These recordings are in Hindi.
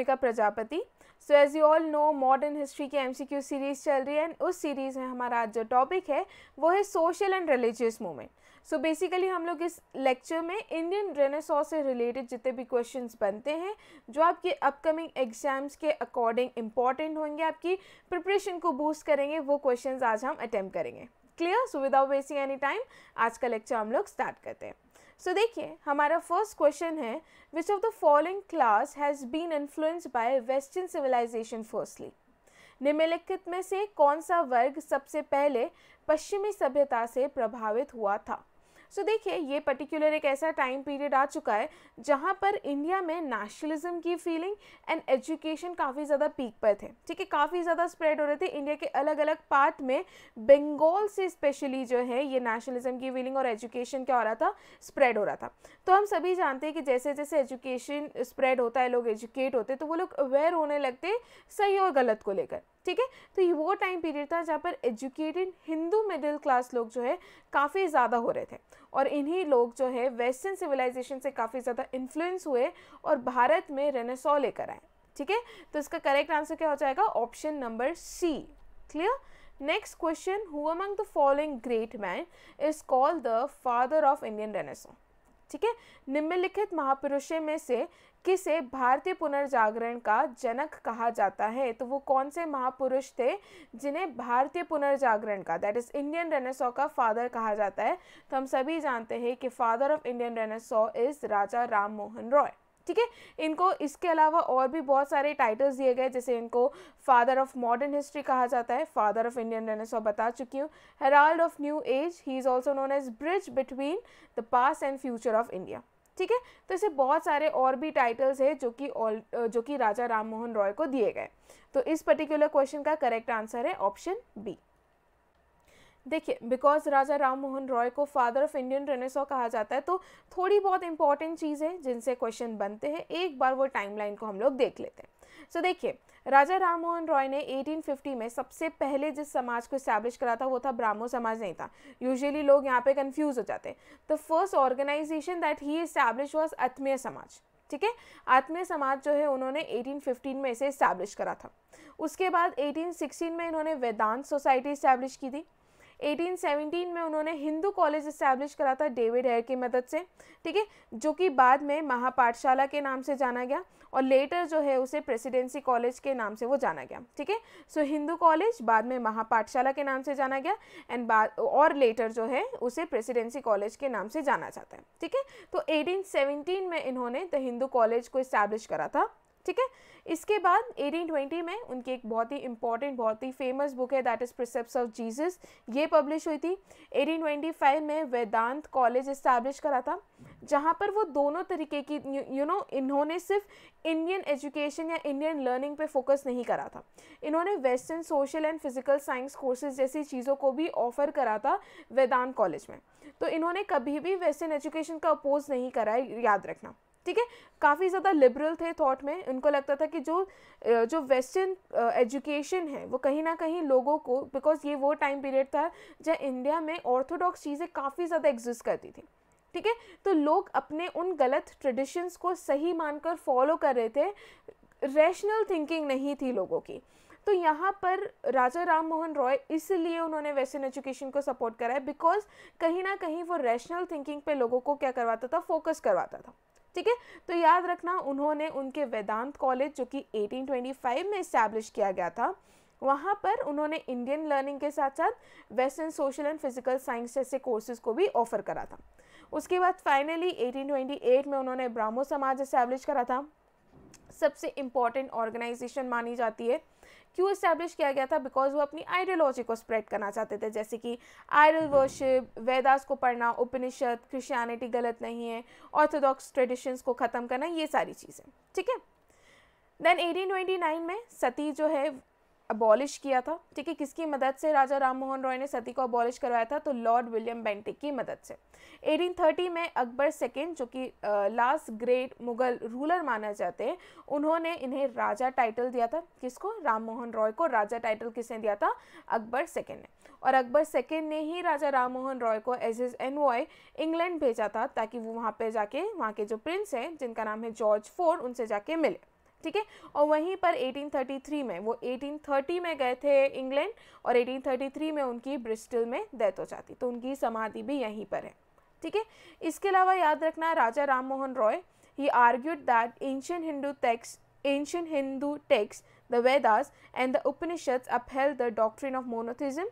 भूमिका Prajapati so as you all know modern history की एमसीक्यू सीरीज़ चल रही है एंड उस सीरीज़ में हमारा आज जो टॉपिक है वो है social and religious movement so basically हम लोग इस लेक्चर में इंडियन रेनेसॉ से रिलेटेड जितने भी क्वेश्चन बनते हैं जो आपके अपकमिंग एग्जाम्स के अकॉर्डिंग इंपॉर्टेंट होंगे आपकी प्रिपरेशन को बूस्ट करेंगे वो क्वेश्चन आज हम अटैम्प्ट करेंगे clear so without wasting any time आज का लेक्चर हम लोग स्टार्ट करते हैं सो देखिए हमारा फर्स्ट क्वेश्चन है which of the following class has been influenced by western civilization firstly निम्नलिखित में से कौन सा वर्ग सबसे पहले पश्चिमी सभ्यता से प्रभावित हुआ था सो देखिए ये पर्टिकुलर एक ऐसा टाइम पीरियड आ चुका है जहाँ पर इंडिया में नेशनलिज्म की फीलिंग एंड एजुकेशन काफ़ी ज़्यादा पीक पर थे ठीक है काफ़ी ज़्यादा स्प्रेड हो रहे थे इंडिया के अलग अलग पार्ट में बंगाल से स्पेशली जो है ये नेशनलिज्म की फीलिंग और एजुकेशन क्या हो रहा था स्प्रेड हो रहा था तो हम सभी जानते हैं कि जैसे जैसे एजुकेशन स्प्रेड होता है लोग एजुकेट होते तो वो लोग अवेयर होने लगते सही और गलत को लेकर ठीक है तो ये वो टाइम पीरियड था जहाँ पर एजुकेटेड हिंदू मिडिल क्लास लोग जो है काफ़ी ज़्यादा हो रहे थे और इन्हीं लोग जो है वेस्टर्न सिविलाइजेशन से काफ़ी ज़्यादा इन्फ्लुएंस हुए और भारत में रेनेसॉ लेकर आए ठीक है तो इसका करेक्ट आंसर क्या हो जाएगा option number C clear next question who among the following great man is called the father of Indian renaissance ठीक है निम्नलिखित महापुरुषों में से किसे भारतीय पुनर्जागरण का जनक कहा जाता है तो वो कौन से महापुरुष थे जिन्हें भारतीय पुनर्जागरण का दैट इज़ इंडियन रेनेसो का फादर कहा जाता है तो हम सभी जानते हैं कि father of Indian renaissance is Raja Ram Mohan Roy ठीक है इनको इसके अलावा और भी बहुत सारे टाइटल्स दिए गए जैसे इनको फादर ऑफ मॉडर्न हिस्ट्री कहा जाता है फादर ऑफ इंडियन रेनेसो बता चुकी हूँ herald of new age he is also known as bridge between the past and future of India ठीक है तो ऐसे बहुत सारे और भी टाइटल्स है जो कि ऑल जो कि राजा राम मोहन रॉय को दिए गए तो इस पर्टिकुलर क्वेश्चन का करेक्ट आंसर है ऑप्शन बी देखिए बिकॉज राजा राम मोहन रॉय को फादर ऑफ इंडियन रेनेसो कहा जाता है तो थोड़ी बहुत इंपॉर्टेंट चीज़ है जिनसे क्वेश्चन बनते हैं एक बार वो टाइमलाइन को हम लोग देख लेते हैं सो so, देखिए राजा राम मोहन रॉय ने 1850 में सबसे पहले जिस समाज को इस्टेब्लिश करा था वो था ब्राह्मो समाज नहीं था यूजुअली लोग यहाँ पे कंफ्यूज हो जाते the first organization that he establish was Atmiya Samaj ठीक है आत्मीय समाज जो है उन्होंने 1815 में इसे इस्टेब्लिश करा था उसके बाद 1816 में इन्होंने वेदांत सोसाइटी इस्टेब्लिश की थी 1817 में उन्होंने हिंदू कॉलेज इस्टेब्लिश करा था डेविड हेयर की मदद से ठीक है जो कि बाद में महापाठशाला के नाम से जाना गया और लेटर जो है उसे प्रेसिडेंसी कॉलेज के नाम से वो जाना गया ठीक है सो हिंदू कॉलेज बाद में महापाठशाला के नाम से जाना गया एंड बाद और लेटर जो है उसे प्रेसिडेंसी कॉलेज के नाम से जाना जाता है ठीक है तो 1817 में इन्होंने द हिंदू कॉलेज को इस्टेब्लिश करा था ठीक है इसके बाद 1820 में उनकी एक बहुत ही इंपॉर्टेंट बहुत ही फेमस बुक है that is precept of Jesus ये पब्लिश हुई थी 1825 में वेदांत कॉलेज इस्टेब्लिश करा था जहाँ पर वो दोनों तरीके की यू नो इन्होंने सिर्फ इंडियन एजुकेशन या इंडियन लर्निंग पे फोकस नहीं करा था इन्होंने western social and physical science courses जैसी चीज़ों को भी ऑफर करा था वेदांत कॉलेज में तो इन्होंने कभी भी वेस्टर्न एजुकेशन का अपोज नहीं करा है याद रखना ठीक है काफ़ी ज़्यादा लिबरल थे थॉट में उनको लगता था कि जो जो वेस्टर्न एजुकेशन है वो कहीं ना कहीं लोगों को बिकॉज ये वो टाइम पीरियड था जहाँ इंडिया में ऑर्थोडॉक्स चीज़ें काफ़ी ज़्यादा एग्जिस्ट करती थी ठीक है तो लोग अपने उन गलत ट्रेडिशंस को सही मानकर फॉलो कर रहे थे रैशनल थिंकिंग नहीं थी लोगों की तो यहाँ पर राजा राम मोहन रॉय इसलिए उन्होंने वेस्टर्न एजुकेशन को सपोर्ट कराया बिकॉज कहीं ना कहीं वो रैशनल थिंकिंग पे लोगों को क्या करवाता था फोकस करवाता था ठीक है तो याद रखना उन्होंने उनके वेदांत कॉलेज जो कि 1825 में इस्टेब्लिश किया गया था वहाँ पर उन्होंने इंडियन लर्निंग के साथ साथ western social and physical science जैसे कोर्सेज को भी ऑफर करा था उसके बाद फाइनली 1828 में उन्होंने ब्राह्मो समाज इस्टेब्लिश करा था सबसे इम्पॉर्टेंट ऑर्गेनाइजेशन मानी जाती है क्यों इस्टेब्लिश किया गया था बिकॉज वो अपनी आइडियोलॉजी को स्प्रेड करना चाहते थे जैसे कि आयरल वर्शिप वेदास को पढ़ना उपनिषद क्रिश्चियनिटी गलत नहीं है ऑर्थोडॉक्स ट्रेडिशंस को ख़त्म करना ये सारी चीज़ें ठीक है देन 1829 में सती जो है अबॉलिश किया था ठीक है किसकी मदद से राजा राम मोहन रॉय ने सती को अबॉलिश करवाया था तो लॉर्ड विलियम बेंटिक की मदद से 1830 में अकबर सेकेंड जो कि लास्ट ग्रेट मुगल रूलर माना जाते हैं उन्होंने इन्हें राजा टाइटल दिया था किसको राम मोहन रॉय को राजा टाइटल किसने दिया था अकबर सेकेंड ने और अकबर सेकेंड ने ही राजा राम मोहन रॉय को एज एज एनवॉय इंग्लैंड भेजा था ताकि वो वहाँ पर जाके वहाँ के जो प्रिंस हैं जिनका नाम है जॉर्ज फोर उनसे जाके मिले ठीक है और वहीं पर 1833 में वो 1830 में गए थे इंग्लैंड और 1833 में उनकी ब्रिस्टल में डेथ हो जाती तो उनकी समाधि भी यहीं पर है ठीक है इसके अलावा याद रखना Raja Ram Mohan Roy he argued that ancient Hindu texts ancient Hindu texts the Vedas and the Upanishad upheld the doctrine of monotheism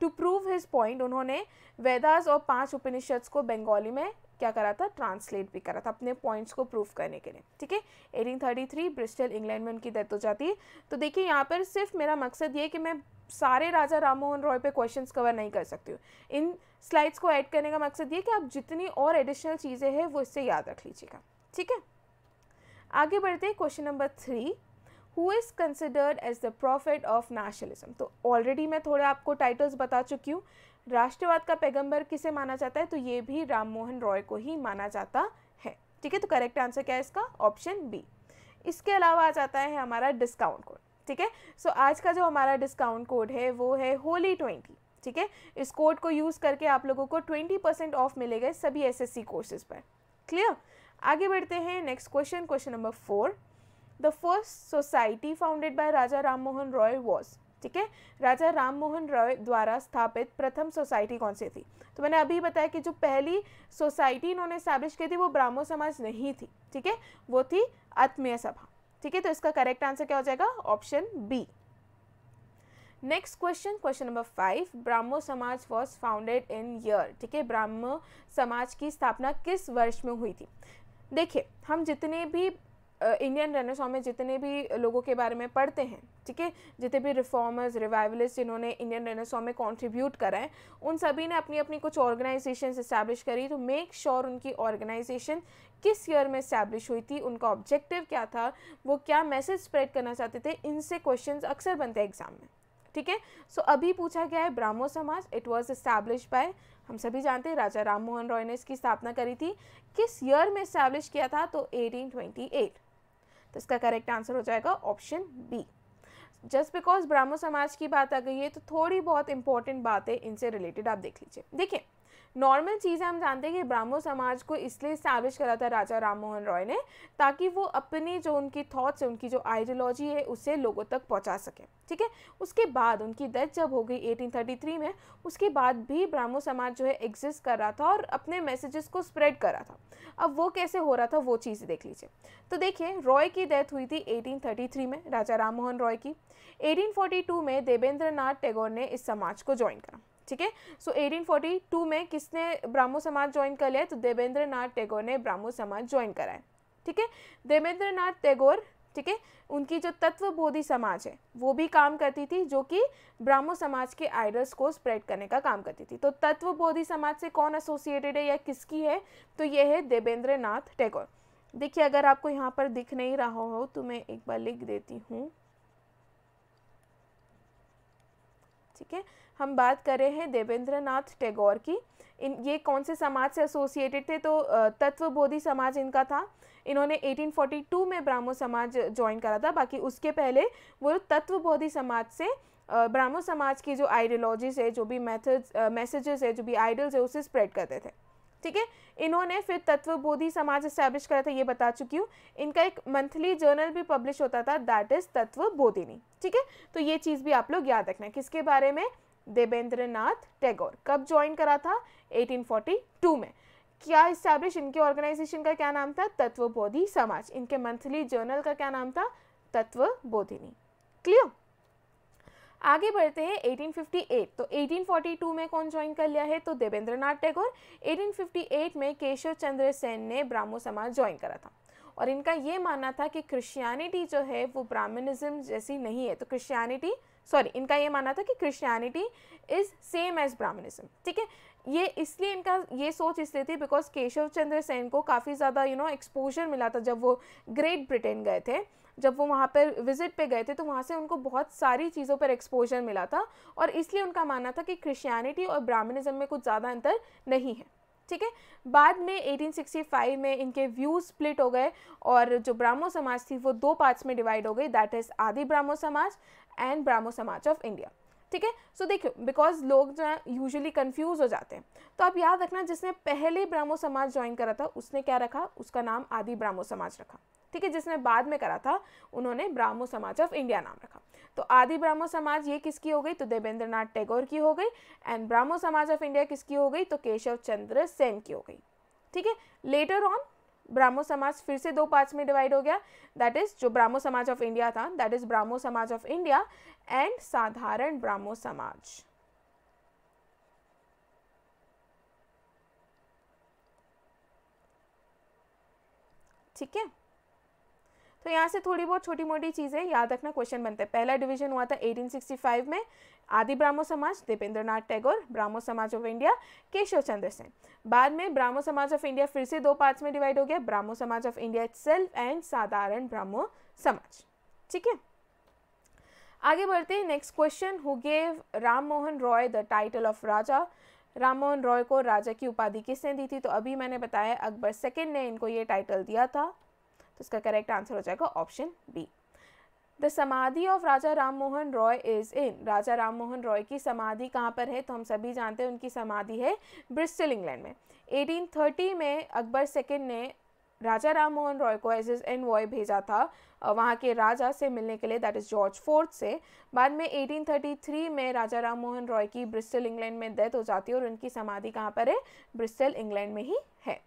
to prove his point उन्होंने वेदास और पांच उपनिषद्स को बंगाली में क्या करा था ट्रांसलेट भी करा था अपने पॉइंट्स को प्रूव करने के लिए ठीक है eighteen thirty three Bristol England में उनकी डेथ हो जाती है तो देखिए यहाँ पर सिर्फ मेरा मकसद ये कि मैं सारे राजा राम मोहन रॉय पे क्वेश्चंस कवर नहीं कर सकती हूँ इन स्लाइड्स को ऐड करने का मकसद ये कि आप जितनी और एडिशनल चीज़ें हैं वो इससे याद रख लीजिएगा ठीक है आगे बढ़ते हैं question number three who is considered as the prophet of nationalism तो ऑलरेडी मैं थोड़े आपको टाइटल्स बता चुकी हूँ राष्ट्रवाद का पैगंबर किसे माना जाता है तो ये भी राम मोहन रॉय को ही माना जाता है ठीक है तो करेक्ट आंसर क्या है इसका ऑप्शन बी इसके अलावा आ जाता है हमारा डिस्काउंट कोड ठीक है सो आज का जो हमारा डिस्काउंट कोड है वो है होली ट्वेंटी ठीक है इस कोड को यूज़ करके आप लोगों को ट्वेंटी परसेंट ऑफ मिलेगा सभी सी कोर्सेज पर क्लियर आगे बढ़ते हैं next question question number four the first society founded by Raja Ram Mohan Roy was ठीक है राजा राम मोहन रॉय द्वारा स्थापित प्रथम सोसाइटी कौन सी थी तो मैंने अभी बताया कि जो पहली सोसाइटी इन्होंने स्टैब्लिश की थी वो ब्राह्मो समाज नहीं थी ठीक है वो थी आत्मीय सभा ठीक है तो इसका करेक्ट आंसर क्या हो जाएगा option B next question question number five Brahmo Samaj was founded in year ठीक है ब्राह्मो समाज की स्थापना किस वर्ष में हुई थी देखिए हम जितने भी इंडियन रेनेसॉ में जितने भी लोगों के बारे में पढ़ते हैं ठीक है जितने भी रिफॉर्मर्स रिवाइवलिस्ट जिन्होंने इंडियन रेनेसॉ में कंट्रीब्यूट करा है उन सभी ने अपनी अपनी कुछ ऑर्गेनाइजेशन इस्टेब्लिश करी तो मेक श्योर sure उनकी ऑर्गेनाइजेशन किस ईयर में इस्टेब्लिश हुई थी उनका ऑब्जेक्टिव क्या था वो क्या मैसेज स्प्रेड करना चाहते थे इनसे क्वेश्चन अक्सर बनते हैं एग्जाम में ठीक है सो अभी पूछा गया है ब्राह्मो समाज इट वॉज इस्टेब्लिश बाय हम सभी जानते हैं राजा राम मोहन रॉय ने इसकी स्थापना करी थी किस ईयर में इस्टेब्लिश किया था तो 1828 तो इसका करेक्ट आंसर हो जाएगा ऑप्शन बी जस्ट बिकॉज ब्राह्मण समाज की बात आ गई है तो थोड़ी बहुत इंपॉर्टेंट बातें इनसे रिलेटेड आप देख लीजिए देखिए नॉर्मल चीज़ है हम जानते हैं कि ब्राह्मो समाज को इसलिए इस्टेब्लिश करा था राजा राम मोहन रॉय ने ताकि वो अपने जो उनकी थॉट्स है उनकी जो आइडियोलॉजी है उसे लोगों तक पहुंचा सकें ठीक है उसके बाद उनकी डेथ जब हो गई 1833 में उसके बाद भी ब्राह्मो समाज जो है एग्जिस्ट कर रहा था और अपने मैसेजेस को स्प्रेड कर रहा था अब वो कैसे हो रहा था वो चीज़ देख लीजिए तो देखिए रॉय की डेथ हुई थी एटीन में राजा राम मोहन रॉय की एटीन में देवेंद्र नाथ टैगोर ने इस समाज को ज्वाइन करा ठीक है सो 1842 में किसने ब्राह्मो समाज ज्वाइन कर लिया तो देवेंद्र नाथ टैगोर ने ब्राह्मो समाज ज्वाइन कराया ठीक है देवेंद्र नाथ टैगोर ठीक है उनकी जो तत्व बोधी समाज है वो भी काम करती थी जो कि ब्राह्मो समाज के आइडल्स को स्प्रेड करने का काम करती थी तो तत्व बोधी समाज से कौन एसोसिएटेड है या किसकी है तो ये है देवेंद्र नाथ टैगोर देखिए अगर आपको यहाँ पर दिख नहीं रहा हो तो मैं एक बार लिख देती हूँ ठीक है हम बात कर रहे हैं देवेंद्र नाथ टैगोर की इन ये कौन से समाज से एसोसिएटेड थे तो तत्वबोधी समाज इनका था इन्होंने 1842 में ब्राह्मो समाज ज्वाइन करा था बाकी उसके पहले वो तत्वबोधी समाज से ब्राह्मो समाज की जो आइडियोलॉजीज है जो भी मैथड्स मैसेजेस है जो भी आइडल्स है उसे स्प्रेड करते थे ठीक है इन्होंने फिर तत्वबोधी समाज स्टैब्लिश करा था ये बता चुकी हूँ इनका एक मंथली जर्नल भी पब्लिश होता था दैट इज़ तत्वबोधिनी ठीक है तो ये चीज़ भी आप लोग याद रखना किसके बारे में देवेंद्र नाथ टैगोर कब ज्वाइन करा था 1842 में क्या इस्टेब्लिश इनके ऑर्गेनाइजेशन का क्या नाम था तत्वबोधी समाज इनके मंथली जर्नल का क्या नाम था तत्व बोधिनी क्लियर आगे बढ़ते हैं 1858 तो 1842 में कौन ज्वाइन कर लिया है तो देवेंद्र नाथ टैगोर 1858 में केशव चंद्र सेन ने ब्राह्मो समाज ज्वाइन करा था और इनका ये मानना था कि क्रिश्चियनिटी जो है वो ब्राह्मणिज्म जैसी नहीं है तो क्रिश्चियनिटी सॉरी इनका ये मानना था कि Christianity is same as Brahmanism ठीक है ये इसलिए इनका ये सोच इसलिए थी बिकॉज केशव चंद्र सेन को काफ़ी ज़्यादा यू नो एक्सपोजर मिला था जब वो ग्रेट ब्रिटेन गए थे जब वो वहाँ पर विज़िट पे गए थे तो वहाँ से उनको बहुत सारी चीज़ों पर एक्सपोजर मिला था और इसलिए उनका मानना था कि क्रिश्चियनिटी और ब्राह्मणिज्म में कुछ ज़्यादा अंतर नहीं है ठीक है बाद में 1865 में इनके व्यूज स्प्लिट हो गए और जो ब्राह्मो समाज थी वो दो पार्ट्स में डिवाइड हो गई दैट इज़ आदि ब्राह्मो समाज and Brahmo Samaj of India ठीक है सो देखियो बिकॉज लोग जो है यूजली कन्फ्यूज हो जाते हैं तो आप याद रखना जिसने पहले ब्राह्मो समाज ज्वाइन करा था उसने क्या रखा उसका नाम आदि ब्राह्मो समाज रखा ठीक है जिसने बाद में करा था उन्होंने ब्राह्मो समाज ऑफ इंडिया नाम रखा तो आदि ब्राह्मो समाज ये किसकी हो गई तो देवेंद्र नाथ टैगोर की हो गई and Brahmo Samaj of India किसकी हो गई तो केशव चंद्र सेन की हो गई ठीक है लेटर ऑन ब्राह्मो समाज फिर से दो पार्ट्स में डिवाइड हो गया दैट इज जो ब्राह्मो समाज ऑफ इंडिया था that is Brahmo Samaj of India and साधारण ब्राह्मो समाज ठीक है तो यहाँ से थोड़ी बहुत छोटी मोटी चीज़ें याद रखना क्वेश्चन बनते हैं पहला डिवीजन हुआ था 1865 में आदि ब्राह्मो समाज देवेंद्र नाथ टैगोर ब्राह्मो समाज ऑफ इंडिया केशव चंद्र सेन बाद में ब्राह्मो समाज ऑफ इंडिया फिर से दो पार्ट्स में डिवाइड हो गया Brahmo Samaj of India self and साधारण ब्राह्मो समाज ठीक है आगे बढ़ते हैं next question who gave Ram Mohan Roy the title of Raja Ram Mohan Roy को राजा की उपाधि किसने दी थी तो अभी मैंने बताया अकबर सेकेंड ने इनको ये टाइटल दिया था तो इसका करेक्ट आंसर हो जाएगा option B the samadhi of Raja Ram Mohan Roy is in Raja Ram Mohan Roy की समाधि कहाँ पर है तो हम सभी जानते हैं उनकी समाधि है ब्रिस्टल इंग्लैंड में 1830 में अकबर सेकेंड ने राजा राम मोहन रॉय को एज एज एन वॉय भेजा था वहाँ के राजा से मिलने के लिए दैट इज़ जॉर्ज फोर्थ से बाद में 1833 में राजा राम मोहन रॉय की ब्रिस्टल इंग्लैंड में डेथ हो जाती है और उनकी समाधि कहाँ पर है ब्रिस्टल इंग्लैंड में ही है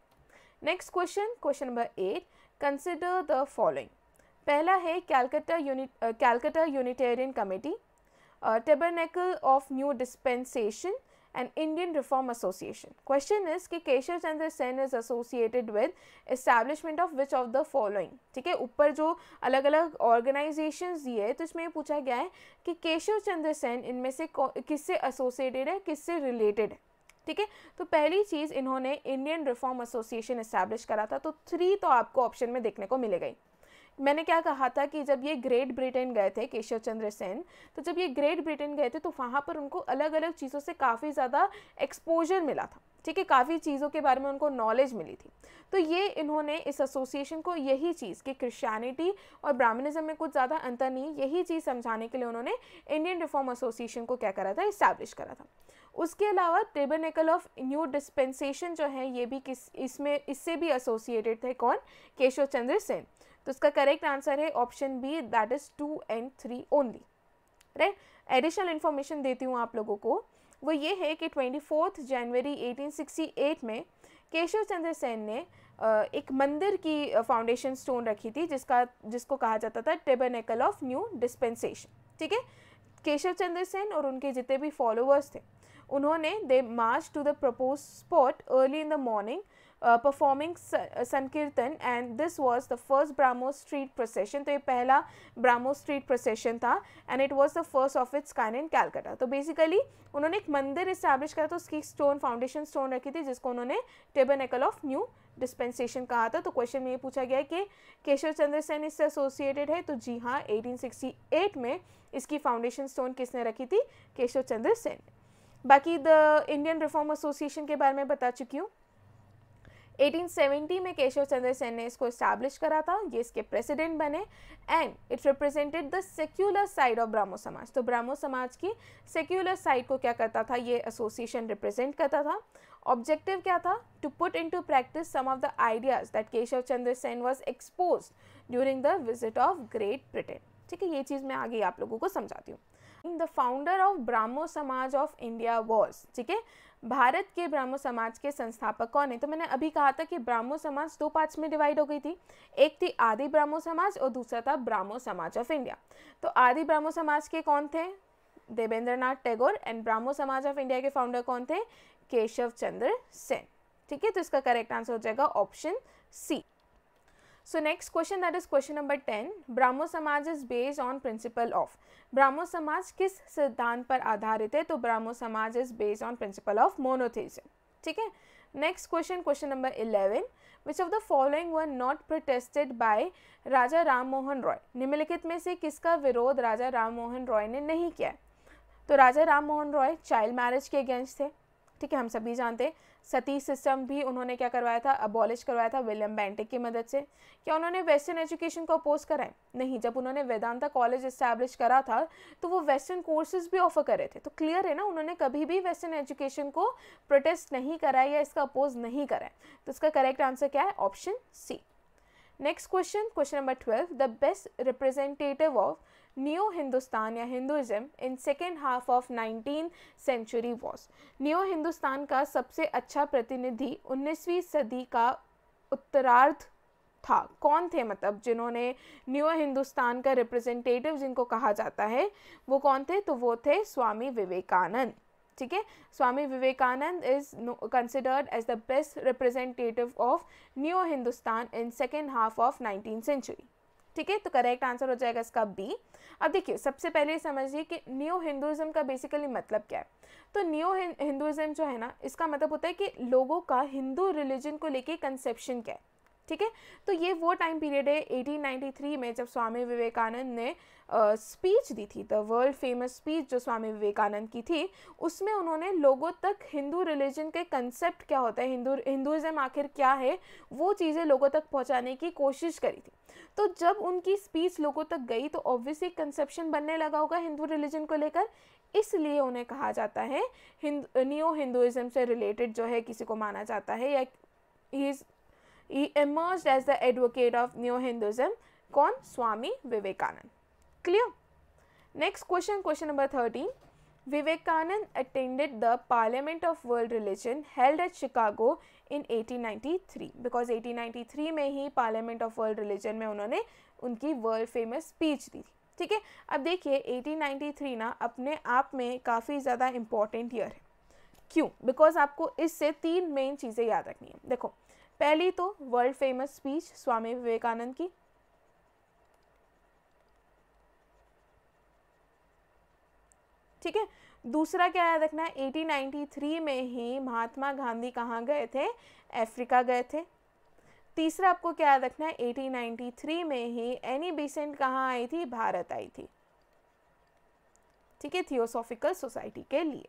next question question number eight consider the following पहला है Calcutta uni Calcutta Unitarian committee tabernacle of new dispensation and Indian reform association question is कि Keshav Chandra Sen is associated with establishment of which of the following ठीक है ऊपर जो अलग अलग ऑर्गेनाइजेशन दिए है तो इसमें पूछा गया है कि केशव चंद्र सेन इनमें से किससे एसोसिएटेड है किससे रिलेटेड है ठीक है तो पहली चीज़ इन्होंने इंडियन रिफॉर्म एसोसिएशन इस्टेब्लिश करा था तो थ्री तो आपको ऑप्शन में देखने को मिले गई मैंने क्या कहा था कि जब ये ग्रेट ब्रिटेन गए थे केशव चंद्र सेन तो जब ये ग्रेट ब्रिटेन गए थे तो वहाँ पर उनको अलग अलग चीज़ों से काफ़ी ज़्यादा एक्सपोजर मिला था ठीक है काफ़ी चीज़ों के बारे में उनको नॉलेज मिली थी तो ये इन्होंने इस एसोसिएशन को यही चीज़ कि क्रिश्चियनिटी और ब्राह्मणिज्म में कुछ ज़्यादा अंतर नहीं यही चीज़ समझाने के लिए उन्होंने इंडियन रिफॉर्म एसोसिएशन को क्या करा था इस्टेब्लिश करा था उसके अलावा टेबरनेकल ऑफ न्यू डिस्पेंसेशन जो है ये भी किस इसमें इससे भी एसोसिएटेड थे कौन केशव चंद्र सेन तो उसका करेक्ट आंसर है option B that is two and three only right additional information देती हूँ आप लोगों को वो ये है कि twenty fourth January eighteen sixty eight में केशव चंद्र सेन ने एक मंदिर की फाउंडेशन स्टोन रखी थी जिसका जिसको कहा जाता था टेबरनेकल ऑफ न्यू डिस्पेंसेशन ठीक है केशव चंद्र सेन और उनके जितने भी फॉलोअर्स थे उन्होंने they march to the propose spot early in the morning performing sankirtan and this was the first Brahmo street procession तो ये पहला ब्राह्मो स्ट्रीट प्रोसेशन था and it was the first of its kind in Calcutta तो बेसिकली उन्होंने एक मंदिर इस्टेब्लिश करा था तो उसकी स्टोन फाउंडेशन स्टोन रखी थी जिसको उन्होंने टेबन एकल ऑफ न्यू डिस्पेंसेशन कहा था तो क्वेश्चन में ये पूछा गया है कि केशव चंद्र सेन इससे एसोसिएटेड है तो जी हाँ 1868 में इसकी फाउंडेशन स्टोन किसने रखी थी केशव चंद्र सेन बाकी द इंडियन रिफॉर्म एसोसिएशन के बारे में बता चुकी हूँ 1870 में केशव चंद्र सेन ने इसको इस्टेब्लिश करा था ये इसके प्रेसिडेंट बने and it represented the secular side of Brahmo Samaj तो ब्राह्मो समाज की सेक्युलर साइड को क्या करता था ये एसोसिएशन रिप्रेजेंट करता था ऑब्जेक्टिव क्या था to put into practice some of the ideas that Keshav Chandra Sen was expose during the visit of Great Britain ठीक है ये चीज़ मैं आगे आप लोगों को समझाती हूँ the founder of Brahmo Samaj of India was ठीक है भारत के ब्राह्मो समाज के संस्थापक कौन है तो मैंने अभी कहा था कि ब्राह्मो समाज दो पार्ट्स में डिवाइड हो गई थी एक थी आदि ब्राह्मो समाज और दूसरा था ब्राह्मो समाज ऑफ इंडिया तो आदि ब्राह्मो समाज के कौन थे Devendra Nath Tagore and Brahmo Samaj of India के फाउंडर कौन थे केशव चंद्र सेन ठीक है तो इसका करेक्ट आंसर हो जाएगा option C so next question that is question number ten Brahmo Samaj is based on principle of Brahmo Samaj किस सिद्धांत पर आधारित है तो Brahmo Samaj is based on principle of monotheism ठीक है next question question number eleven which of the following were not protested by Raja Ram Mohan Roy निम्नलिखित में से किसका विरोध राजा राम मोहन रॉय ने नहीं किया तो राजा राम मोहन रॉय चाइल्ड मैरिज के अगेंस्ट थे ठीक है हम सभी जानते हैं सतीश सिस्टम भी उन्होंने क्या करवाया था अबॉलिश करवाया था विलियम बैंटिक की मदद से क्या उन्होंने वेस्टर्न एजुकेशन को अपोज करा है नहीं जब उन्होंने वेदांता कॉलेज इस्टेब्लिश करा था तो वो वेस्टर्न कोर्सेज भी ऑफर करे थे तो क्लियर है ना उन्होंने कभी भी वेस्टर्न एजुकेशन को प्रोटेस्ट नहीं करा या इसका अपोज नहीं करा है तो इसका करेक्ट आंसर क्या है option C next question question number twelve the best representative of new Hindustan या Hinduism in second half of nineteen century was new Hindustan का सबसे अच्छा प्रतिनिधि उन्नीसवीं सदी का उत्तरार्ध था कौन थे मतलब जिन्होंने न्यू हिंदुस्तान का रिप्रेजेंटेटिव जिनको कहा जाता है वो कौन थे तो वो थे स्वामी विवेकानंद ठीक है Swami Vivekananda is considered as the best representative of new Hindustan in second half of nineteen century ठीक है तो करेक्ट आंसर हो जाएगा इसका बी अब देखिए सबसे पहले समझिए कि न्यू हिंदुज़म का बेसिकली मतलब क्या है तो न्यू हिंदुज़म जो है ना इसका मतलब होता है कि लोगों का हिंदू रिलीजन को लेके कंसेप्शन क्या है ठीक है तो ये वो टाइम पीरियड है 1893 में जब स्वामी विवेकानंद ने स्पीच दी थी द वर्ल्ड फेमस स्पीच जो स्वामी विवेकानंद की थी उसमें उन्होंने लोगों तक हिंदू रिलीजन के कंसेप्ट क्या होता है हिंदू हिंदुज़म आखिर क्या है वो चीज़ें लोगों तक पहुंचाने की कोशिश करी थी तो जब उनकी स्पीच लोगों तक गई तो ऑब्वियसली कंसेप्शन बनने लगा होगा हिंदू रिलीजन को लेकर इसलिए उन्हें कहा जाता है हिंद न्यू हिंदुज़म से रिलेटेड जो है किसी को माना जाता है या he is he emerged as the advocate of neo-Hinduism. कौन Swami Vivekananda clear next question question number thirteen Vivekananda attended the parliament of world religion held at Chicago in 1893 because 1893 में ही पार्लियामेंट ऑफ वर्ल्ड रिलीजन में उन्होंने उनकी वर्ल्ड फेमस स्पीच दी ठीक है अब देखिए 1893 ना अपने आप में काफ़ी ज़्यादा इम्पॉर्टेंट ईयर है क्यों बिकॉज आपको इससे तीन मेन चीज़ें याद रखनी है देखो पहली तो world famous speech Swami Vivekananda की ठीक है दूसरा क्या याद रखना है 1893 में ही महात्मा गांधी कहाँ गए थे अफ्रीका गए थे तीसरा आपको क्या याद रखना है 1893 में ही एनी बीसेंट कहाँ आई थी भारत आई थी ठीक है थियोसॉफिकल सोसाइटी के लिए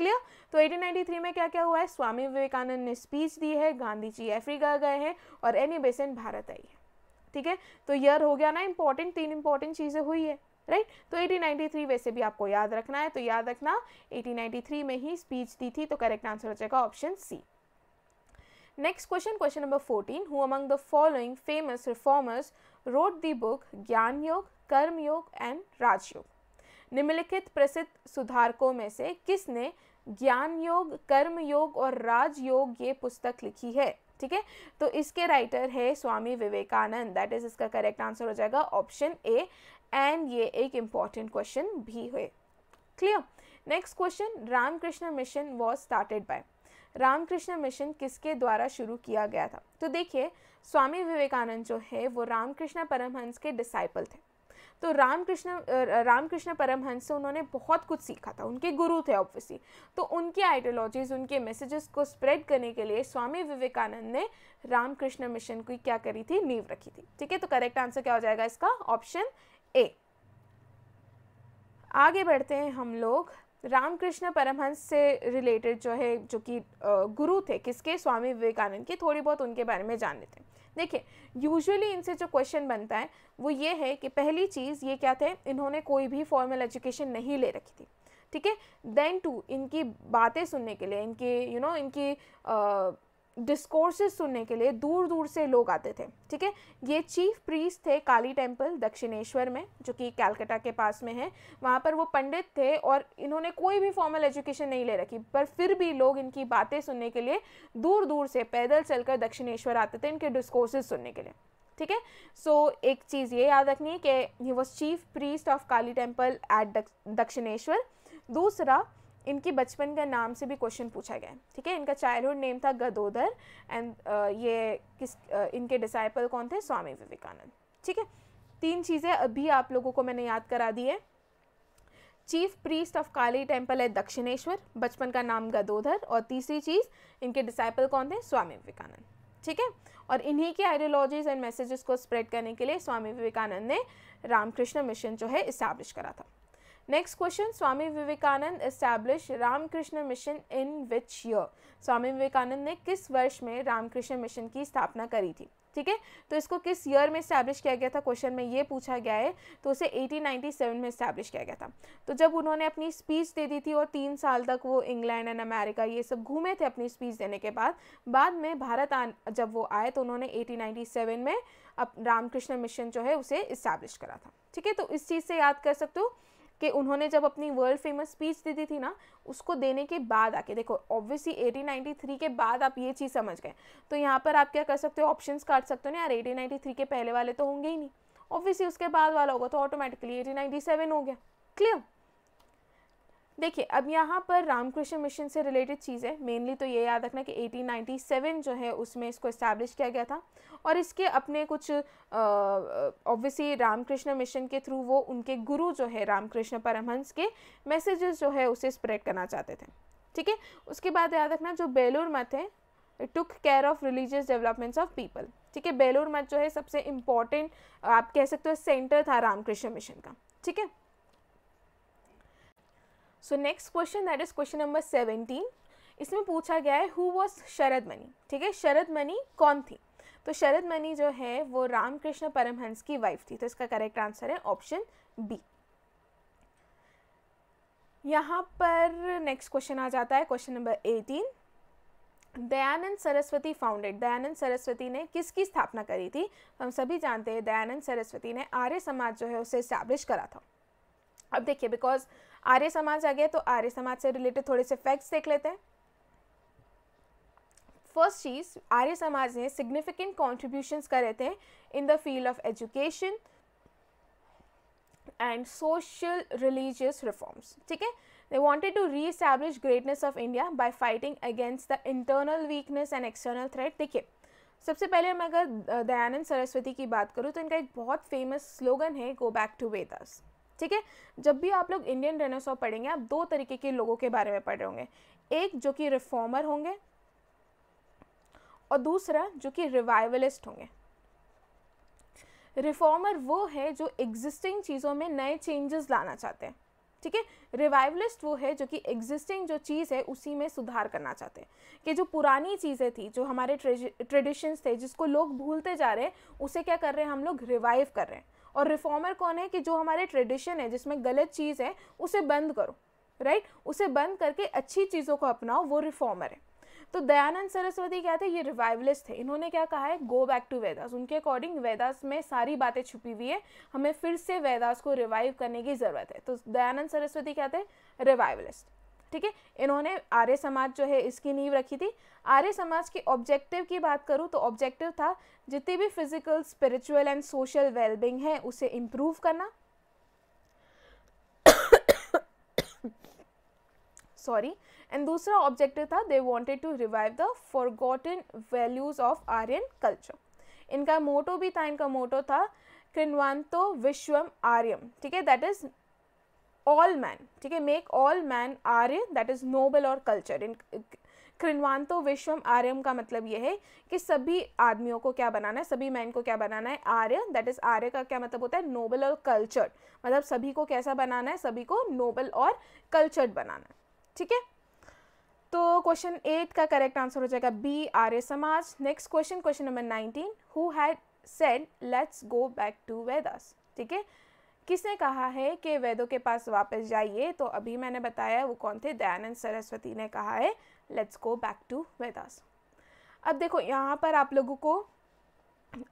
क्लियर तो 1893 में क्या क्या हुआ है स्वामी विवेकानंद ने स्पीच दी है गांधी जी अफ्रीका गए हैं और एनी बेसेंट भारत आई है ठीक है तो ईयर हो गया ना इंपॉर्टेंट तीन इंपॉर्टेंट चीज़ें हुई है राइट तो 1893 वैसे भी आपको याद रखना है तो याद रखना 1893 में ही स्पीच दी थी तो करेक्ट आंसर हो जाएगा option C next question question number 14 who among the following famous reformers wrote the book Gyan Yog कर्म योग एंड राजयोग निम्नलिखित प्रसिद्ध सुधारकों में से किसने ज्ञान योग कर्म योग और राज योग ये पुस्तक लिखी है ठीक है तो इसके राइटर है स्वामी विवेकानंद दैट इज इसका करेक्ट आंसर हो जाएगा ऑप्शन ए एंड ये एक इम्पॉर्टेंट क्वेश्चन भी है clear next question Ramakrishna Mission was started by Ramakrishna Mission किसके द्वारा शुरू किया गया था तो देखिए स्वामी विवेकानंद जो है वो रामकृष्ण परमहंस के डिसाइपल थे तो रामकृष्ण रामकृष्ण परमहंस से उन्होंने बहुत कुछ सीखा था उनके गुरु थे ऑब्वियसली तो उनके आइडियोलॉजीज़ उनके मैसेजेस को स्प्रेड करने के लिए स्वामी विवेकानंद ने रामकृष्ण मिशन की क्या करी थी नींव रखी थी ठीक है तो करेक्ट आंसर क्या हो जाएगा इसका ऑप्शन ए आगे बढ़ते हैं हम लोग रामकृष्ण परमहंस से रिलेटेड जो है जो कि गुरु थे किसके स्वामी विवेकानंद के थोड़ी बहुत उनके बारे में जान लेते हैं देखिए यूजुअली इनसे जो क्वेश्चन बनता है वो ये है कि पहली चीज़ ये क्या थे इन्होंने कोई भी फॉर्मल एजुकेशन नहीं ले रखी थी ठीक है देन टू इनकी बातें सुनने के लिए इनकी यू you नो know, इनकी डिस्कोर्सेस सुनने के लिए दूर दूर से लोग आते थे ठीक है ये चीफ प्रीस्ट थे काली टेम्पल दक्षिणेश्वर में जो कि कैलकटा के पास में है वहाँ पर वो पंडित थे और इन्होंने कोई भी फॉर्मल एजुकेशन नहीं ले रखी पर फिर भी लोग इनकी बातें सुनने के लिए दूर दूर से पैदल चलकर दक्षिणेश्वर आते थे इनके डिस्कोर्सेज सुनने के लिए ठीक है सो एक चीज़ ये याद रखनी है कि he was chief priest of Kali temple at Dakshineswar दूसरा इनकी बचपन का नाम से भी क्वेश्चन पूछा गया ठीक है इनका चाइल्डहुड नेम था गदोदर एंड ये किस इनके डिसाइपल कौन थे स्वामी विवेकानंद ठीक है तीन चीज़ें अभी आप लोगों को मैंने याद करा दी है chief priest of Kali temple है दक्षिणेश्वर बचपन का नाम गदोधर और तीसरी चीज़ इनके डिसाइपल कौन थे स्वामी विवेकानंद ठीक है और इन्हीं के आइडियोलॉजीज एंड मैसेजेस को स्प्रेड करने के लिए स्वामी विवेकानंद ने रामकृष्ण मिशन जो है इस्टेब्लिश करा था Next question Swami Vivekanand established Ramakrishna Mission in which year? स्वामी विवेकानंद ने किस वर्ष में रामकृष्ण मिशन की स्थापना करी थी ठीक है तो इसको किस ईयर में स्टैब्लिश किया गया था क्वेश्चन में ये पूछा गया है तो उसे 1897 में स्टैब्लिश किया गया था तो जब उन्होंने अपनी स्पीच दे दी थी और तीन साल तक वो इंग्लैंड एंड अमेरिका ये सब घूमे थे अपनी स्पीच देने के बाद बाद में भारत आ, जब वो आए तो उन्होंने 1897 में अब रामकृष्ण मिशन जो है उसे इस्टैब्लिश करा था ठीक है तो इस चीज़ से याद कर सकते हो कि उन्होंने जब अपनी वर्ल्ड फेमस स्पीच दी थी, थी ना उसको देने के बाद आके देखो ऑब्वियसली 1893 के बाद आप ये चीज़ समझ गए तो यहाँ पर आप क्या कर सकते हो ऑप्शंस काट सकते हो ना यार 1893 के पहले वाले तो होंगे ही नहीं ऑब्वियसली उसके बाद वाला होगा तो ऑटोमेटिकली 1897 हो गया क्लियर देखिए अब यहाँ पर रामकृष्ण मिशन से रिलेटेड चीज़ें मेनली तो ये याद रखना कि 1897 जो है उसमें इसको इस्टेब्लिश किया गया था और इसके अपने कुछ ऑब्वियसली रामकृष्ण मिशन के थ्रू वो उनके गुरु जो है रामकृष्ण परमहंस के मैसेजेस जो है उसे स्प्रेड करना चाहते थे ठीक है उसके बाद याद रखना जो बेलोर मत है took care of religious developments of people ठीक है बेलोर मत जो है सबसे इम्पॉर्टेंट आप कह सकते हो सेंटर था रामकृष्ण मिशन का ठीक है so next question that is question number seventeen इसमें पूछा गया है हु वॉज शरद मनी ठीक है शरद मनी कौन थी तो शरद मनी जो है वो रामकृष्ण परमहंस की वाइफ थी तो इसका करेक्ट आंसर है ऑप्शन बी यहाँ पर नेक्स्ट क्वेश्चन आ जाता है question number eighteen Dayanand Saraswati founded Dayanand Saraswati ने किसकी स्थापना करी थी हम सभी जानते हैं दयानंद सरस्वती ने आर्य समाज जो है उसे इस्टेब्लिश करा था अब देखिए बिकॉज आर्य समाज आ गया तो आर्य समाज से रिलेटेड थोड़े से फैक्ट्स देख लेते हैं फर्स्ट चीज़ आर्य समाज ने सिग्निफिकेंट कॉन्ट्रीब्यूशन करे थे in the field of education and social religious reforms ठीक है they wanted to reestablish greatness of India by fighting against the internal weakness and external threat देखिए सबसे पहले मैं अगर दयानंद सरस्वती की बात करूँ तो इनका एक बहुत फेमस स्लोगन है गो बैक टू वेदास ठीक है जब भी आप लोग इंडियन डायनासोर पढ़ेंगे आप दो तरीके के लोगों के बारे में पढ़ रहे होंगे एक जो कि रिफॉर्मर होंगे और दूसरा जो कि रिवाइवलिस्ट होंगे रिफॉर्मर वो है जो एग्जिस्टिंग चीज़ों में नए चेंजेस लाना चाहते हैं ठीक है रिवाइवलिस्ट वो है जो कि एग्जिस्टिंग जो चीज़ है उसी में सुधार करना चाहते हैं कि जो पुरानी चीज़ें थी जो हमारे ट्रेडिशंस थे जिसको लोग भूलते जा रहे हैं उसे क्या कर रहे हैं हम लोग रिवाइव कर रहे हैं और रिफॉर्मर कौन है कि जो हमारे ट्रेडिशन है जिसमें गलत चीज़ है उसे बंद करो राइट उसे बंद करके अच्छी चीज़ों को अपनाओ वो रिफॉर्मर है तो दयानंद सरस्वती क्या थे ये रिवाइवलिस्ट थे इन्होंने क्या कहा है गो बैक टू वेदास उनके अकॉर्डिंग वेदास में सारी बातें छुपी हुई है हमें फिर से वेदास को रिवाइव करने की ज़रूरत है तो दयानंद सरस्वती क्या थे रिवाइवलिस्ट ठीक है इन्होंने आर्य समाज जो है इसकी नींव रखी थी आर्य समाज के ऑब्जेक्टिव की बात करूँ तो ऑब्जेक्टिव था जितनी भी physical spiritual and social wellbeing है उसे इम्प्रूव करना सॉरी एंड दूसरा ऑब्जेक्टिव था they wanted to revive the forgotten values of Aryan culture इनका मोटो भी था इनका मोटो था कृन्वांतो विश्वम आर्यम ठीक है दैट इज ऑल मैन ठीक है make all man Arya that is noble और कल्चर इन कृणवांतो विश्वम आर्यम का मतलब यह है कि सभी आदमियों को क्या बनाना है सभी मैन को क्या बनाना है आर्य दैट इज आर्य का क्या मतलब होता है नोबल और कल्चर मतलब सभी को कैसा बनाना है सभी को नोबल और कल्चर्ड बनाना है ठीक है तो क्वेश्चन एट का करेक्ट आंसर हो जाएगा B Arya Samaj next question question number nineteen who had said let's go back to Vedas ठीक है किसने कहा है कि वेदों के पास वापस जाइए तो अभी मैंने बताया वो कौन थे दयानंद सरस्वती ने कहा है let's go back to Vedas अब देखो यहाँ पर आप लोगों को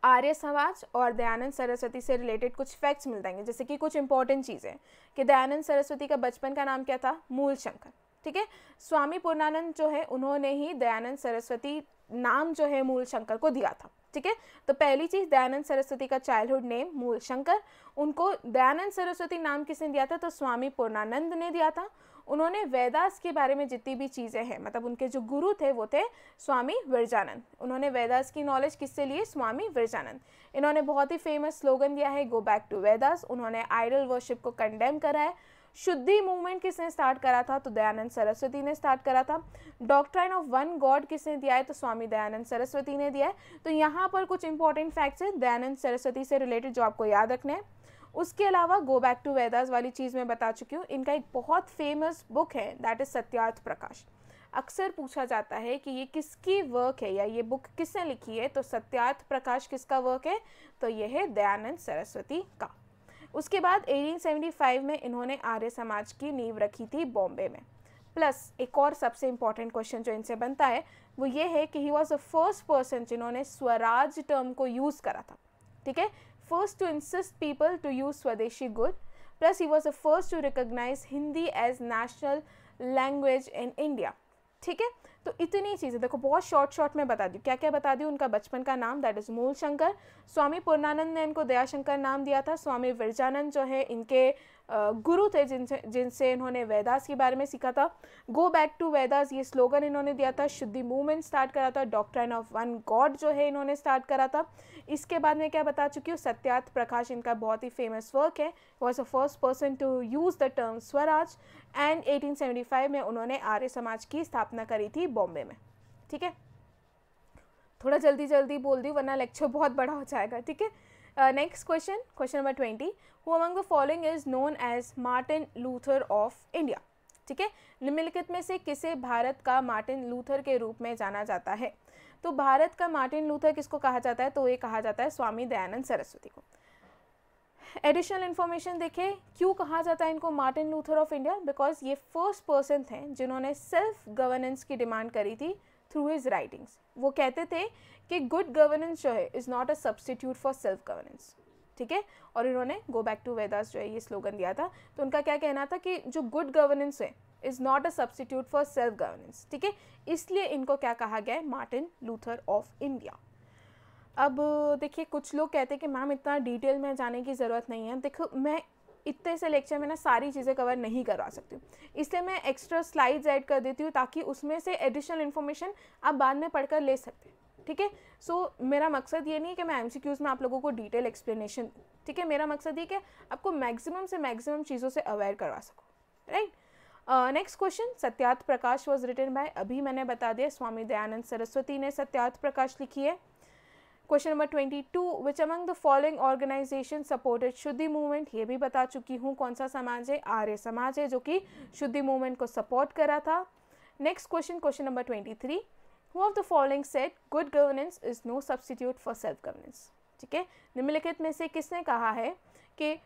आर्य समाज और दयानंद सरस्वती से रिलेटेड कुछ फैक्ट्स मिल जाएंगे जैसे कि कुछ इंपॉर्टेंट चीज़ें कि दयानंद सरस्वती का बचपन का नाम क्या था मूल शंकर ठीक है स्वामी पूर्णानंद जो है उन्होंने ही दयानंद सरस्वती नाम जो है मूल शंकर को दिया था ठीक है तो पहली चीज़ दयानंद सरस्वती का चाइल्डहुड नेम मूल शंकर उनको दयानंद सरस्वती नाम किसने दिया था तो स्वामी पूर्णानंद ने दिया था उन्होंने वेदास के बारे में जितनी भी चीज़ें हैं मतलब उनके जो गुरु थे वो थे स्वामी विरजानंद उन्होंने वेदास की नॉलेज किससे लिए स्वामी विरजानंद इन्होंने बहुत ही फेमस स्लोगन दिया है गो बैक टू वेदास उन्होंने आइडल वर्शिप को कंडेम करा है शुद्धि मूवमेंट किसने स्टार्ट करा था तो दयानंद सरस्वती ने स्टार्ट करा था डॉक्ट्राइन ऑफ वन गॉड किसने दिया है तो स्वामी दयानंद सरस्वती ने दिया है तो यहाँ पर कुछ इंपॉर्टेंट फैक्ट्स है दयानंद सरस्वती से रिलेटेड जो आपको याद रखने है उसके अलावा गो बैक टू वेदास वाली चीज़ मैं बता चुकी हूँ इनका एक बहुत फेमस बुक है दैट इज़ सत्यार्थ प्रकाश अक्सर पूछा जाता है कि ये किसकी वर्क है या ये बुक किसने लिखी है तो सत्यार्थ प्रकाश किसका वर्क है तो यह है दयानंद सरस्वती का उसके बाद 1875 में इन्होंने आर्य समाज की नींव रखी थी बॉम्बे में प्लस एक और सबसे इम्पॉर्टेंट क्वेश्चन जो इनसे बनता है वो ये है कि he was the first person जिन्होंने स्वराज टर्म को यूज़ करा था ठीक है first to insist people to use Swadeshi good plus he was the first to recognise Hindi as national language in India ठीक है तो इतनी चीज़ें देखो बहुत शॉर्ट शॉर्ट में बता दी क्या क्या बता दी उनका बचपन का नाम दैट इज़ मूल शंकर स्वामी पूर्णानंद ने इनको दयाशंकर नाम दिया था स्वामी विरजानंद जो है इनके गुरु थे जिनसे जिनसे इन्होंने वेदास के बारे में सीखा था गो बैक टू वेदास ये स्लोगन इन्होंने दिया था शुद्धि मूवमेंट स्टार्ट करा था डॉक्ट्राइन ऑफ वन गॉड जो है इन्होंने स्टार्ट करा था इसके बाद मैं क्या बता चुकी हूँ सत्यार्थ प्रकाश इनका बहुत ही फेमस वर्क है was a first person to use the term Swaraj and eighteen में उन्होंने आर्य समाज की स्थापना करी थी बॉम्बे में ठीक है थोड़ा जल्दी जल्दी बोल दी वरना लेक्चर बहुत बड़ा हो जाएगा ठीक है next question question number twenty who among the following is known as Martin Luther of India ठीक है निम्नलिखित में से किसे भारत का मार्टिन लूथर के रूप में जाना जाता है तो भारत का मार्टिन लूथर किसको कहा जाता है तो ये कहा जाता है स्वामी दयानंद सरस्वती को एडिशनल इन्फॉर्मेशन देखे क्यों कहा जाता है इनको Martin Luther of India because ये फर्स्ट पर्सन थे जिन्होंने सेल्फ गवर्नेंस की डिमांड करी थी थ्रू हिज राइटिंग्स वो कहते थे कि गुड गवर्नेंस जो है is not a substitute for self governance ठीक है और इन्होंने गो बैक टू वेदास जो है ये स्लोगन दिया था तो उनका क्या कहना था कि जो गुड गवर्नेंस है is not a substitute for self governance ठीक है इसलिए इनको क्या कहा गया है मार्टिन लूथर ऑफ इंडिया अब देखिए कुछ लोग कहते हैं कि मैम इतना डिटेल में जाने की ज़रूरत नहीं है देखो मैं इतने से लेक्चर में ना सारी चीज़ें कवर नहीं करवा सकती हूँ इसलिए मैं एक्स्ट्रा स्लाइड्स ऐड कर देती हूँ ताकि उसमें से एडिशनल इन्फॉर्मेशन आप बाद में पढ़कर ले सकते ठीक है सो मेरा मकसद ये नहीं है कि मैं क्यूज़ में आप लोगों को डिटेल एक्सप्लेनेशन ठीक है मेरा मकसद ये कि आपको मैक्सिमम से मैक्सिमम चीज़ों से अवेयर करवा सको right next question Satyarth Prakash was written by अभी मैंने बता दिया स्वामी दयानंद सरस्वती ने सत्यार्थ प्रकाश लिखी है question number twenty two which among the following organisation supported Shuddhi movement ये भी बता चुकी हूँ कौन सा समाज है आर्य समाज है जो कि शुद्धि मूवमेंट को सपोर्ट करा था next question question number twenty three who of the following said good governance is no substitute for self governance ठीक है निम्नलिखित में से किसने कहा है कि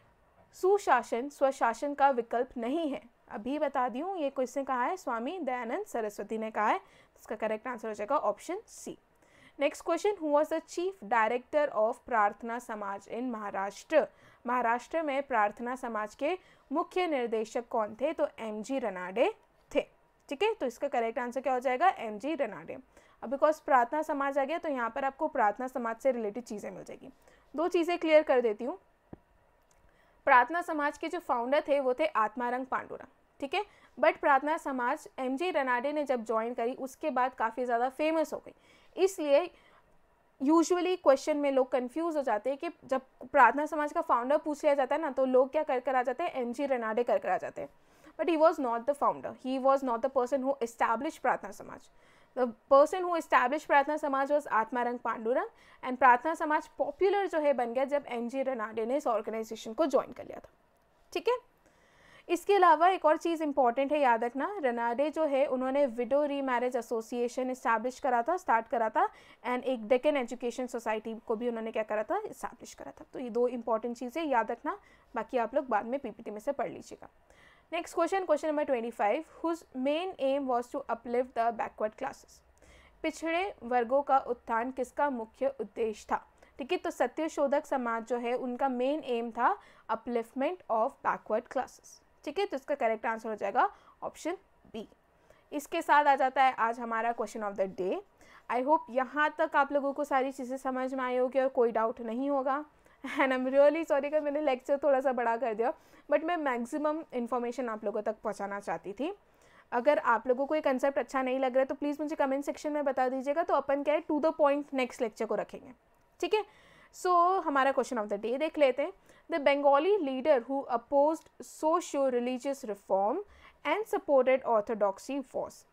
सुशासन स्वशासन का विकल्प नहीं है अभी बता दी हूँ ये किसने कहा है स्वामी दयानंद सरस्वती ने कहा है इसका करेक्ट आंसर हो जाएगा option C next question who was the chief director of Prarthana Samaj इन महाराष्ट्र महाराष्ट्र में प्रार्थना समाज के मुख्य निर्देशक कौन थे तो एम जी रनाडे थे ठीक है तो इसका करेक्ट आंसर क्या हो जाएगा एम जी रनाडे अब बिकॉज प्रार्थना समाज आ गया तो यहाँ पर आपको प्रार्थना समाज से रिलेटेड चीज़ें मिल जाएगी दो चीज़ें क्लियर कर देती हूँ प्रार्थना समाज के जो फाउंडर थे वो थे आत्मारंग पांडुरंग ठीक है बट प्रार्थना समाज एम जी रनाडे ने जब ज्वाइन करी उसके बाद काफ़ी ज़्यादा फेमस हो गई इसलिए यूजुअली क्वेश्चन में लोग कंफ्यूज हो जाते हैं कि जब प्रार्थना समाज का फाउंडर पूछ लिया जाता है ना तो लोग क्या कर कर आ जाते हैं एम जी रनाडे कर कर आ जाते हैं but he was not the founder he was not the person who establish Prarthana Samaj the person who establish Prarthana समाज वॉज आत्मारंग पांडुरंग एंड प्रार्थना समाज पॉपुलर जो है बन गया जब एम जी रनाडे ने इस ऑर्गेनाइजेशन को ज्वाइन कर लिया था ठीक है इसके अलावा एक और चीज़ इम्पॉर्टेंट है याद रखना रनाडे जो है उन्होंने विडो री मैरिज एसोसिएशन इस्टेब्लिश करा था स्टार्ट करा था एंड एक डेकन एजुकेशन सोसाइटी को भी उन्होंने क्या करा था इस्टेब्लिश करा था तो ये दो इम्पॉर्टेंट चीज़ें याद रखना बाकी आप लोग बाद में पीपीटी में से पढ़ लीजिएगा next question question number twenty five whose main aim was to uplift the backward classes पिछड़े वर्गों का उत्थान किसका मुख्य उद्देश्य था ठीक है तो सत्यशोधक समाज जो है उनका मेन एम था अपलिफ्टमेंट ऑफ बैकवर्ड क्लासेस ठीक है तो इसका करेक्ट आंसर हो जाएगा ऑप्शन बी इसके साथ आ जाता है आज हमारा question of the day I hope यहाँ तक आप लोगों को सारी चीज़ें समझ में आई होगी और कोई डाउट नहीं होगा and I am really sorry का मैंने लेक्चर थोड़ा सा बड़ा कर दिया बट मैं मैक्सिमम इन्फॉर्मेशन आप लोगों तक पहुँचाना चाहती थी अगर आप लोगों को ये कंसेप्ट अच्छा नहीं लग रहा है तो प्लीज़ मुझे कमेंट सेक्शन में बता दीजिएगा तो अपन क्या है to the point next lecture को रखेंगे ठीक है सो so, हमारा क्वेश्चन ऑफ द डे देख लेते हैं the Bengali leader who oppose socio religious reform and supported orthodoxy was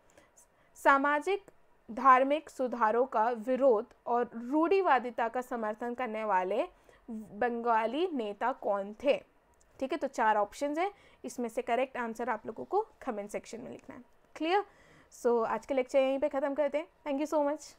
सामाजिक धार्मिक सुधारों का विरोध और रूढ़ीवादिता का समर्थन करने वाले बंगाली नेता कौन थे ठीक है तो चार ऑप्शन हैं इसमें से करेक्ट आंसर आप लोगों को कमेंट सेक्शन में लिखना है क्लियर सो so, आज के लेक्चर यहीं पे ख़त्म करते हैं थैंक यू सो मच